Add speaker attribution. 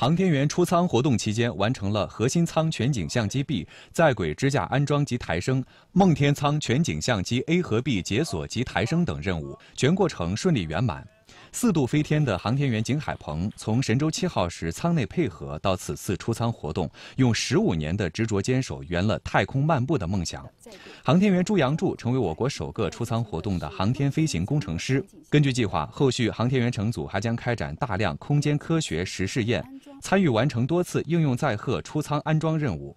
Speaker 1: 航天员出舱活动期间，完成了核心舱全景相机 B 在轨支架安装及抬升、梦天舱全景相机 A 和 B 解锁及抬升等任务，全过程顺利圆满。四度飞天的航天员景海鹏，从神舟七号时舱内配合到此次出舱活动，用十五年的执着坚守，圆了太空漫步的梦想。航天员朱杨柱成为我国首个出舱活动的航天飞行工程师。根据计划，后续航天员乘组还将开展大量空间科学实试验。参与完成多次应用载荷出舱安装任务。